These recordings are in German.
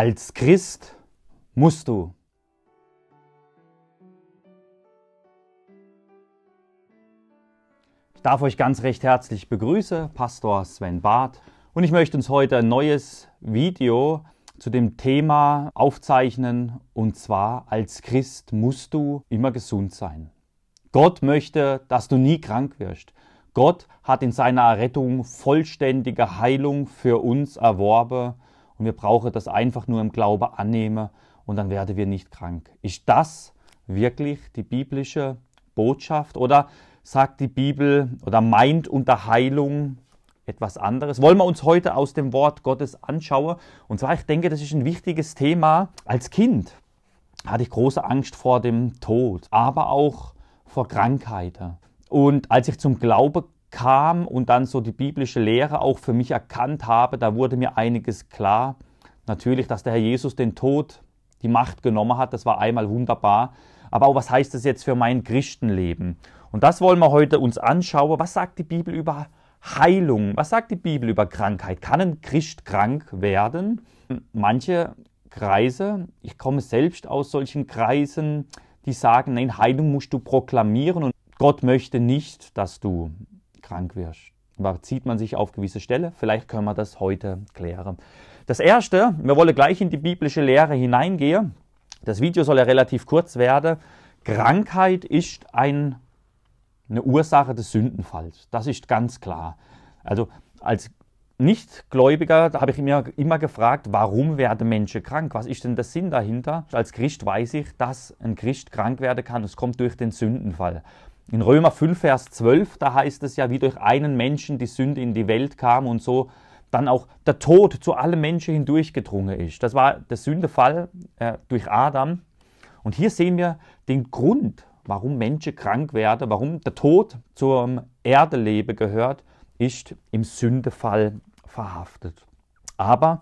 Als Christ musst du. Ich darf euch ganz recht herzlich begrüßen, Pastor Sven Barth, und ich möchte uns heute ein neues Video zu dem Thema aufzeichnen, und zwar als Christ musst du immer gesund sein. Gott möchte, dass du nie krank wirst. Gott hat in seiner Errettung vollständige Heilung für uns erworben und wir brauchen das einfach nur im Glaube annehmen und dann werden wir nicht krank. Ist das wirklich die biblische Botschaft oder sagt die Bibel oder meint unter Heilung etwas anderes? Wollen wir uns heute aus dem Wort Gottes anschauen? Und zwar, ich denke, das ist ein wichtiges Thema. Als Kind hatte ich große Angst vor dem Tod, aber auch vor Krankheiten. Und als ich zum Glaube kam und dann so die biblische Lehre auch für mich erkannt habe, da wurde mir einiges klar. Natürlich, dass der Herr Jesus den Tod, die Macht genommen hat, das war einmal wunderbar. Aber auch, was heißt das jetzt für mein Christenleben? Und das wollen wir heute uns anschauen. Was sagt die Bibel über Heilung? Was sagt die Bibel über Krankheit? Kann ein Christ krank werden? Manche Kreise, ich komme selbst aus solchen Kreisen, die sagen, nein, Heilung musst du proklamieren und Gott möchte nicht, dass du krank wirst. Zieht man sich auf gewisse Stelle? Vielleicht können wir das heute klären. Das erste, wir wollen gleich in die biblische Lehre hineingehen. Das Video soll ja relativ kurz werden. Krankheit ist ein, eine Ursache des Sündenfalls. Das ist ganz klar. Also als Nichtgläubiger, da habe ich mir immer gefragt, warum werden Menschen krank? Was ist denn der Sinn dahinter? Als Christ weiß ich, dass ein Christ krank werden kann. Es kommt durch den Sündenfall. In Römer 5, Vers 12, da heißt es ja, wie durch einen Menschen die Sünde in die Welt kam und so dann auch der Tod zu allen Menschen hindurchgedrungen ist. Das war der Sündefall äh, durch Adam. Und hier sehen wir den Grund, warum Menschen krank werden, warum der Tod zum Erdeleben gehört, ist im Sündefall verhaftet. Aber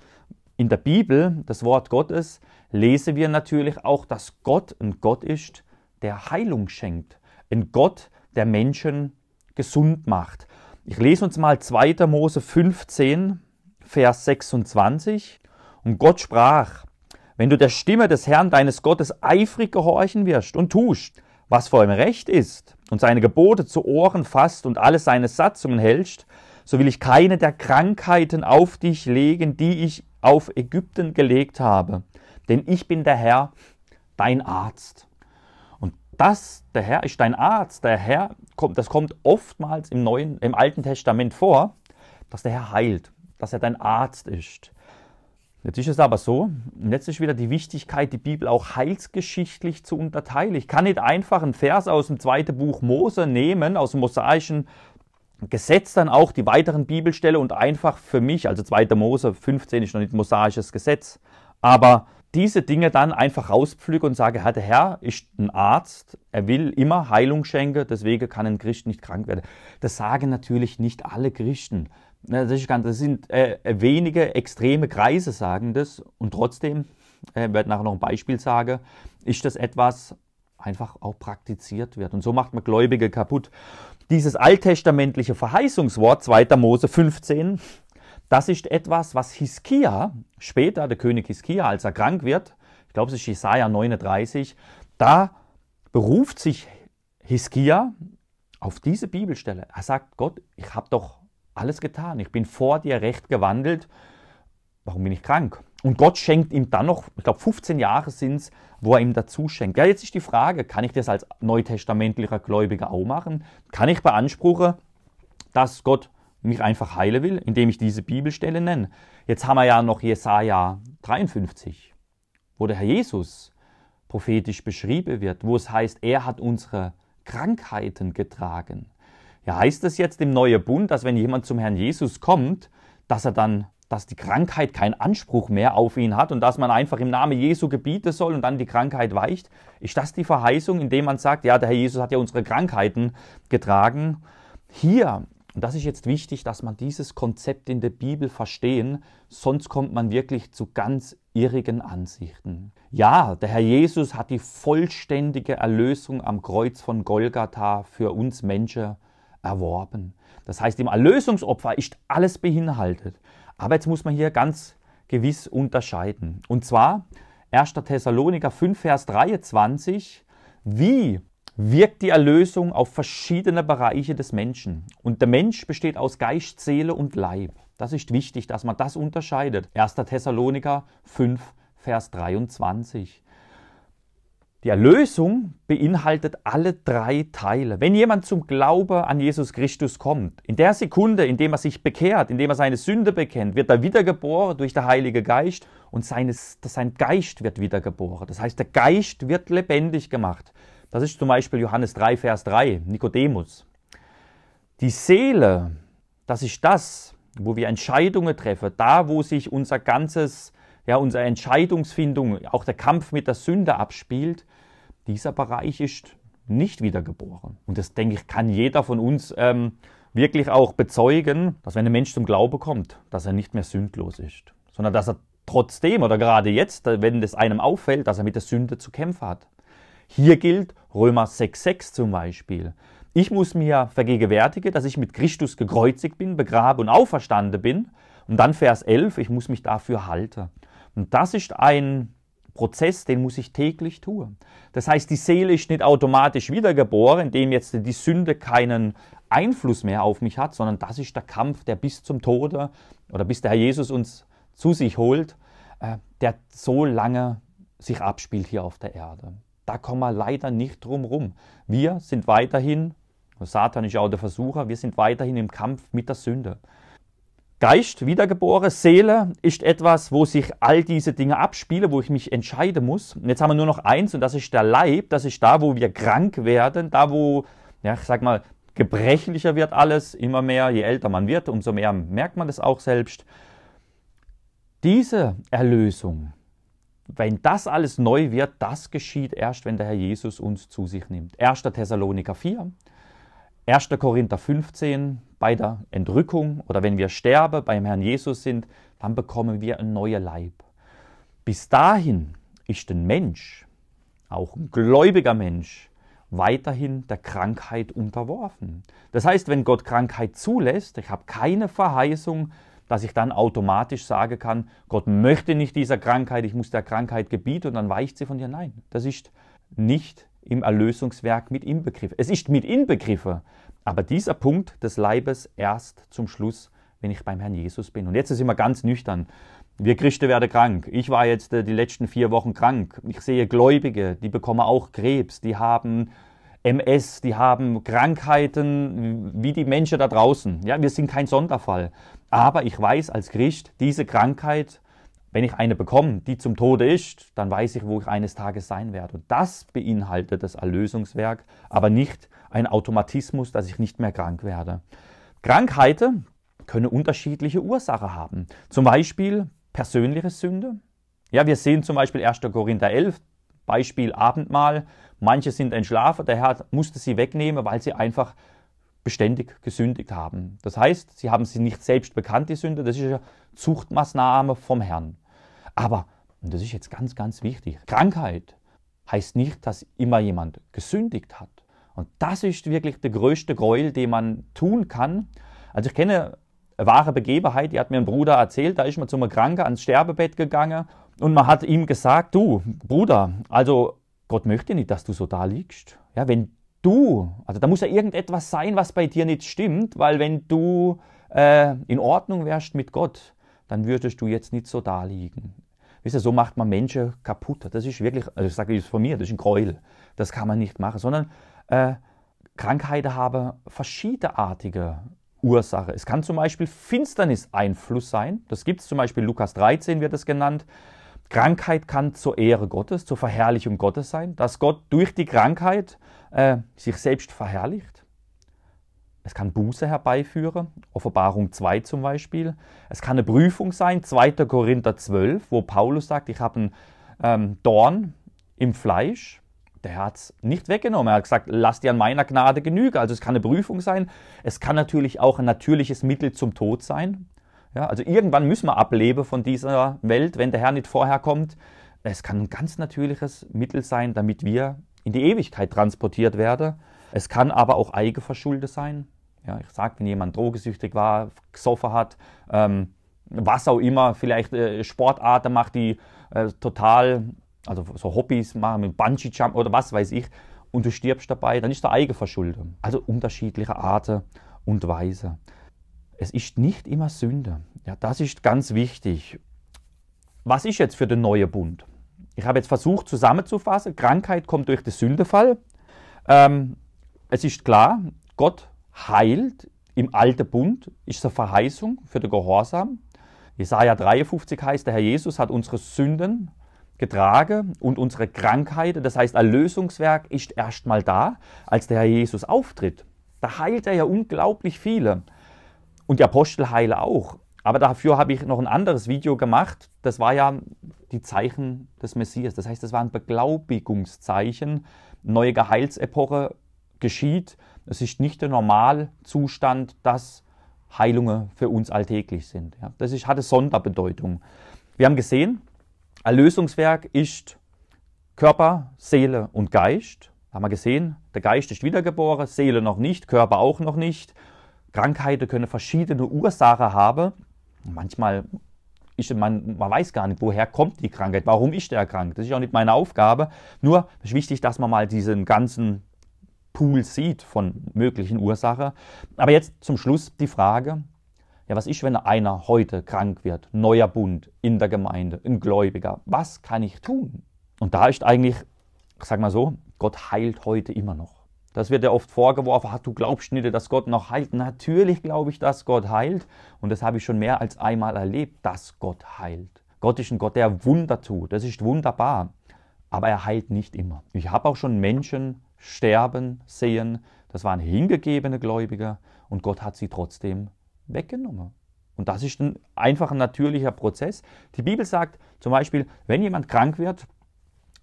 in der Bibel, das Wort Gottes, lesen wir natürlich auch, dass Gott ein Gott ist, der Heilung schenkt, wenn Gott der Menschen gesund macht. Ich lese uns mal 2. Mose 15, Vers 26. Und Gott sprach, wenn du der Stimme des Herrn deines Gottes eifrig gehorchen wirst und tust, was vor ihm recht ist, und seine Gebote zu Ohren fasst und alle seine Satzungen hältst, so will ich keine der Krankheiten auf dich legen, die ich auf Ägypten gelegt habe. Denn ich bin der Herr, dein Arzt das, der Herr ist dein Arzt, der Herr, das kommt oftmals im, Neuen, im Alten Testament vor, dass der Herr heilt, dass er dein Arzt ist. Jetzt ist es aber so, und jetzt ist wieder die Wichtigkeit, die Bibel auch heilsgeschichtlich zu unterteilen. Ich kann nicht einfach einen Vers aus dem zweiten Buch Mose nehmen, aus dem mosaischen Gesetz dann auch die weiteren Bibelstelle und einfach für mich, also 2. Mose 15 ist noch nicht mosaisches Gesetz, aber diese Dinge dann einfach rauspflücke und sage, Herr, der Herr ist ein Arzt, er will immer Heilung schenken, deswegen kann ein Christ nicht krank werden. Das sagen natürlich nicht alle Christen. Das, ist ganz, das sind äh, wenige extreme Kreise sagen das und trotzdem, äh, ich werde nachher noch ein Beispiel sagen, ist das etwas, einfach auch praktiziert wird. Und so macht man Gläubige kaputt. Dieses alttestamentliche Verheißungswort 2. Mose 15 das ist etwas, was Hiskia später, der König Hiskia, als er krank wird, ich glaube, es ist Jesaja 39, da beruft sich Hiskia auf diese Bibelstelle. Er sagt, Gott, ich habe doch alles getan, ich bin vor dir recht gewandelt, warum bin ich krank? Und Gott schenkt ihm dann noch, ich glaube 15 Jahre sind es, wo er ihm dazu schenkt. Ja, jetzt ist die Frage, kann ich das als neutestamentlicher Gläubiger auch machen? Kann ich beanspruchen, dass Gott mich einfach heilen will, indem ich diese Bibelstelle nenne. Jetzt haben wir ja noch Jesaja 53, wo der Herr Jesus prophetisch beschrieben wird, wo es heißt, er hat unsere Krankheiten getragen. Ja, heißt es jetzt im Neuen Bund, dass wenn jemand zum Herrn Jesus kommt, dass er dann, dass die Krankheit keinen Anspruch mehr auf ihn hat und dass man einfach im Namen Jesu gebieten soll und dann die Krankheit weicht? Ist das die Verheißung, indem man sagt, ja, der Herr Jesus hat ja unsere Krankheiten getragen? Hier und das ist jetzt wichtig, dass man dieses Konzept in der Bibel verstehen, sonst kommt man wirklich zu ganz irrigen Ansichten. Ja, der Herr Jesus hat die vollständige Erlösung am Kreuz von Golgatha für uns Menschen erworben. Das heißt, im Erlösungsopfer ist alles beinhaltet. Aber jetzt muss man hier ganz gewiss unterscheiden. Und zwar 1. Thessaloniker 5, Vers 23, wie wirkt die Erlösung auf verschiedene Bereiche des Menschen. Und der Mensch besteht aus Geist, Seele und Leib. Das ist wichtig, dass man das unterscheidet. 1. Thessaloniker 5, Vers 23. Die Erlösung beinhaltet alle drei Teile. Wenn jemand zum Glaube an Jesus Christus kommt, in der Sekunde, in dem er sich bekehrt, in dem er seine Sünde bekennt, wird er wiedergeboren durch den Heiligen Geist und seines, sein Geist wird wiedergeboren. Das heißt, der Geist wird lebendig gemacht. Das ist zum Beispiel Johannes 3, Vers 3, Nikodemus. Die Seele, das ist das, wo wir Entscheidungen treffen, da wo sich unser ganzes, ja, unsere Entscheidungsfindung, auch der Kampf mit der Sünde abspielt, dieser Bereich ist nicht wiedergeboren. Und das, denke ich, kann jeder von uns ähm, wirklich auch bezeugen, dass wenn ein Mensch zum Glaube kommt, dass er nicht mehr sündlos ist, sondern dass er trotzdem oder gerade jetzt, wenn es einem auffällt, dass er mit der Sünde zu kämpfen hat. Hier gilt Römer 6,6 zum Beispiel. Ich muss mir vergegenwärtigen, dass ich mit Christus gekreuzigt bin, begraben und auferstanden bin. Und dann Vers 11, ich muss mich dafür halten. Und das ist ein Prozess, den muss ich täglich tun. Das heißt, die Seele ist nicht automatisch wiedergeboren, indem jetzt die Sünde keinen Einfluss mehr auf mich hat, sondern das ist der Kampf, der bis zum Tode oder bis der Herr Jesus uns zu sich holt, äh, der so lange sich abspielt hier auf der Erde da kommen wir leider nicht drum rum. Wir sind weiterhin, Satan ist ja auch der Versucher, wir sind weiterhin im Kampf mit der Sünde. Geist, wiedergeborene Seele ist etwas, wo sich all diese Dinge abspielen, wo ich mich entscheiden muss. Und jetzt haben wir nur noch eins und das ist der Leib, das ist da, wo wir krank werden, da wo, ja, ich sag mal, gebrechlicher wird alles, immer mehr, je älter man wird, umso mehr merkt man das auch selbst. Diese Erlösung, wenn das alles neu wird, das geschieht erst, wenn der Herr Jesus uns zu sich nimmt. 1. Thessaloniker 4, 1. Korinther 15, bei der Entrückung oder wenn wir sterben, beim Herrn Jesus sind, dann bekommen wir einen neuen Leib. Bis dahin ist ein Mensch, auch ein gläubiger Mensch, weiterhin der Krankheit unterworfen. Das heißt, wenn Gott Krankheit zulässt, ich habe keine Verheißung, dass ich dann automatisch sagen kann, Gott möchte nicht dieser Krankheit, ich muss der Krankheit gebieten und dann weicht sie von dir. Nein, das ist nicht im Erlösungswerk mit inbegriffen. Es ist mit inbegriffen, aber dieser Punkt des Leibes erst zum Schluss, wenn ich beim Herrn Jesus bin. Und jetzt ist immer ganz nüchtern. Wir Christen werden krank. Ich war jetzt äh, die letzten vier Wochen krank. Ich sehe Gläubige, die bekommen auch Krebs, die haben MS, die haben Krankheiten wie die Menschen da draußen. Ja, wir sind kein Sonderfall. Aber ich weiß als Christ, diese Krankheit, wenn ich eine bekomme, die zum Tode ist, dann weiß ich, wo ich eines Tages sein werde. Und das beinhaltet das Erlösungswerk, aber nicht ein Automatismus, dass ich nicht mehr krank werde. Krankheiten können unterschiedliche Ursachen haben. Zum Beispiel persönliche Sünde. Ja, wir sehen zum Beispiel 1. Korinther 11, Beispiel Abendmahl. Manche sind entschlafen, der Herr musste sie wegnehmen, weil sie einfach beständig gesündigt haben. Das heißt, sie haben sie nicht selbst bekannt, die Sünde. Das ist eine Zuchtmaßnahme vom Herrn. Aber, und das ist jetzt ganz, ganz wichtig, Krankheit heißt nicht, dass immer jemand gesündigt hat. Und das ist wirklich der größte Gräuel, den man tun kann. Also ich kenne eine wahre Begebenheit, die hat mir ein Bruder erzählt, da ist man zu einem Kranken ans Sterbebett gegangen und man hat ihm gesagt, du Bruder, also Gott möchte nicht, dass du so da liegst. Ja, wenn du, also da muss ja irgendetwas sein, was bei dir nicht stimmt, weil wenn du äh, in Ordnung wärst mit Gott, dann würdest du jetzt nicht so da liegen. Wisst ihr, so macht man Menschen kaputt. Das ist wirklich, also ich sage es von mir, das ist ein Gräuel. Das kann man nicht machen, sondern äh, Krankheiten haben verschiedeneartige Ursachen. Es kann zum Beispiel Finsternis Einfluss sein. Das gibt es zum Beispiel, Lukas 13 wird das genannt. Krankheit kann zur Ehre Gottes, zur Verherrlichung Gottes sein, dass Gott durch die Krankheit äh, sich selbst verherrlicht. Es kann Buße herbeiführen, Offenbarung 2 zum Beispiel. Es kann eine Prüfung sein, 2. Korinther 12, wo Paulus sagt, ich habe einen ähm, Dorn im Fleisch. Der hat es nicht weggenommen. Er hat gesagt, lass dir an meiner Gnade genüge. Also es kann eine Prüfung sein. Es kann natürlich auch ein natürliches Mittel zum Tod sein. Ja, also irgendwann müssen wir ableben von dieser Welt, wenn der Herr nicht vorher kommt. Es kann ein ganz natürliches Mittel sein, damit wir in die Ewigkeit transportiert werden. Es kann aber auch Eigenverschulde sein. Ja, ich sage, wenn jemand drogensüchtig war, gesoffen hat, ähm, was auch immer, vielleicht äh, Sportarten macht, die äh, total, also so Hobbys machen mit Bungee-Jump oder was weiß ich, und du stirbst dabei, dann ist der Eigenverschulde. Also unterschiedliche Arten und Weise. Es ist nicht immer Sünde. Ja, das ist ganz wichtig. Was ist jetzt für den neuen Bund? Ich habe jetzt versucht zusammenzufassen, Krankheit kommt durch den Sündefall. Ähm, es ist klar, Gott heilt. Im alten Bund ist eine Verheißung für den Gehorsam. Jesaja 53 heißt, der Herr Jesus hat unsere Sünden getragen und unsere Krankheiten. Das heißt, Erlösungswerk ist erstmal da, als der Herr Jesus auftritt. Da heilt er ja unglaublich viele und die Apostel heilen auch. Aber dafür habe ich noch ein anderes Video gemacht. Das war ja die Zeichen des Messias. Das heißt, das war ein Beglaubigungszeichen. Neue Geheilsepoche geschieht. Es ist nicht der Normalzustand, dass Heilungen für uns alltäglich sind. Ja, das ist, hatte Sonderbedeutung. Wir haben gesehen, Erlösungswerk ist Körper, Seele und Geist. haben wir gesehen, der Geist ist wiedergeboren, Seele noch nicht, Körper auch noch nicht. Krankheiten können verschiedene Ursachen haben. Manchmal ich, man, man, weiß gar nicht, woher kommt die Krankheit, warum ist der krank. Das ist auch nicht meine Aufgabe. Nur ist wichtig, dass man mal diesen ganzen Pool sieht von möglichen Ursachen. Aber jetzt zum Schluss die Frage, ja, was ist, wenn einer heute krank wird, neuer Bund in der Gemeinde, ein Gläubiger? Was kann ich tun? Und da ist eigentlich, ich sag mal so, Gott heilt heute immer noch. Das wird ja oft vorgeworfen, ach, du glaubst nicht, dass Gott noch heilt. Natürlich glaube ich, dass Gott heilt. Und das habe ich schon mehr als einmal erlebt, dass Gott heilt. Gott ist ein Gott, der Wunder tut. Das ist wunderbar. Aber er heilt nicht immer. Ich habe auch schon Menschen sterben sehen. Das waren hingegebene Gläubige. Und Gott hat sie trotzdem weggenommen. Und das ist ein einfach ein natürlicher Prozess. Die Bibel sagt zum Beispiel, wenn jemand krank wird,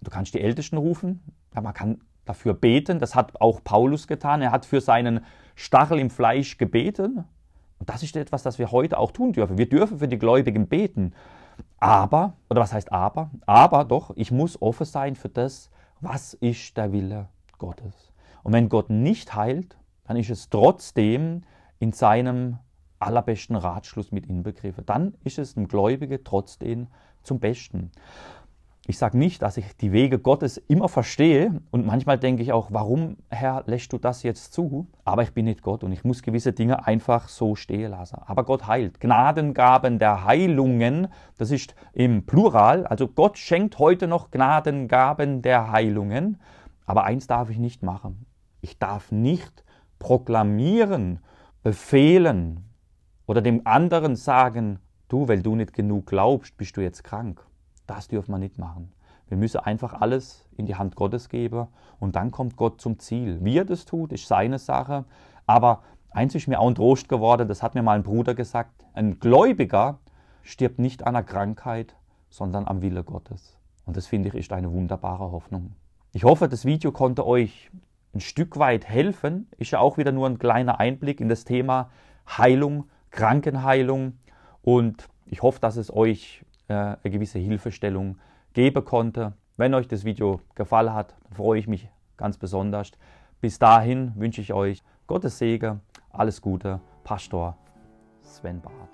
du kannst die Ältesten rufen, ja, man kann dafür beten. Das hat auch Paulus getan. Er hat für seinen Stachel im Fleisch gebeten. Und das ist etwas, das wir heute auch tun dürfen. Wir dürfen für die Gläubigen beten. Aber, oder was heißt aber? Aber doch, ich muss offen sein für das, was ist der Wille Gottes. Und wenn Gott nicht heilt, dann ist es trotzdem in seinem allerbesten Ratschluss mit inbegriffen. Dann ist es dem Gläubigen trotzdem zum Besten ich sage nicht, dass ich die Wege Gottes immer verstehe und manchmal denke ich auch, warum, Herr, lässt du das jetzt zu? Aber ich bin nicht Gott und ich muss gewisse Dinge einfach so stehen lassen. Aber Gott heilt. Gnadengaben der Heilungen, das ist im Plural, also Gott schenkt heute noch Gnadengaben der Heilungen. Aber eins darf ich nicht machen. Ich darf nicht proklamieren, befehlen oder dem anderen sagen, du, weil du nicht genug glaubst, bist du jetzt krank das dürfen wir nicht machen. Wir müssen einfach alles in die Hand Gottes geben und dann kommt Gott zum Ziel. Wie er das tut, ist seine Sache. Aber eins ist mir auch ein Trost geworden, das hat mir mal ein Bruder gesagt, ein Gläubiger stirbt nicht an einer Krankheit, sondern am Wille Gottes. Und das finde ich ist eine wunderbare Hoffnung. Ich hoffe, das Video konnte euch ein Stück weit helfen. Ist ja auch wieder nur ein kleiner Einblick in das Thema Heilung, Krankenheilung. Und ich hoffe, dass es euch äh, eine gewisse Hilfestellung geben konnte. Wenn euch das Video gefallen hat, freue ich mich ganz besonders. Bis dahin wünsche ich euch Gottes Segen, alles Gute, Pastor Sven Barth.